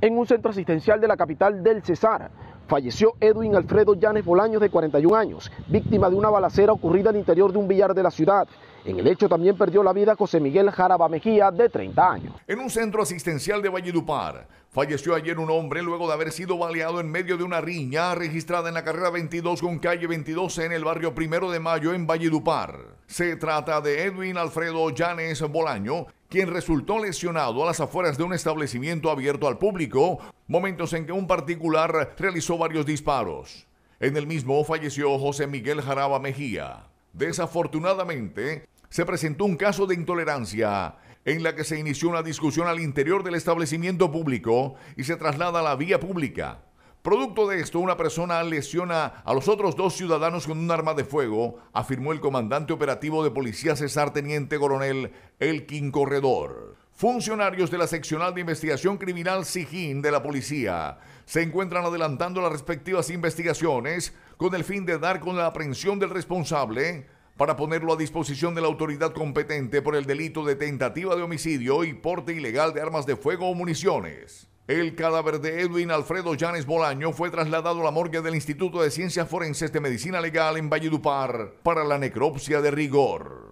en un centro asistencial de la capital del Cesar. Falleció Edwin Alfredo Llanes Bolaños, de 41 años, víctima de una balacera ocurrida al interior de un billar de la ciudad. En el hecho también perdió la vida José Miguel Jaraba Mejía, de 30 años. En un centro asistencial de Valledupar, falleció ayer un hombre luego de haber sido baleado en medio de una riña registrada en la carrera 22 con calle 22 en el barrio Primero de Mayo en Valledupar. Se trata de Edwin Alfredo Llanes Bolaño, quien resultó lesionado a las afueras de un establecimiento abierto al público, momentos en que un particular realizó varios disparos. En el mismo falleció José Miguel Jaraba Mejía. Desafortunadamente, se presentó un caso de intolerancia en la que se inició una discusión al interior del establecimiento público y se traslada a la vía pública. Producto de esto, una persona lesiona a los otros dos ciudadanos con un arma de fuego, afirmó el comandante operativo de policía César Teniente Coronel Elkin Corredor. Funcionarios de la seccional de investigación criminal SIGIN de la policía se encuentran adelantando las respectivas investigaciones con el fin de dar con la aprehensión del responsable para ponerlo a disposición de la autoridad competente por el delito de tentativa de homicidio y porte ilegal de armas de fuego o municiones. El cadáver de Edwin Alfredo Yanes Bolaño fue trasladado a la morgue del Instituto de Ciencias Forenses de Medicina Legal en Valledupar para la necropsia de rigor.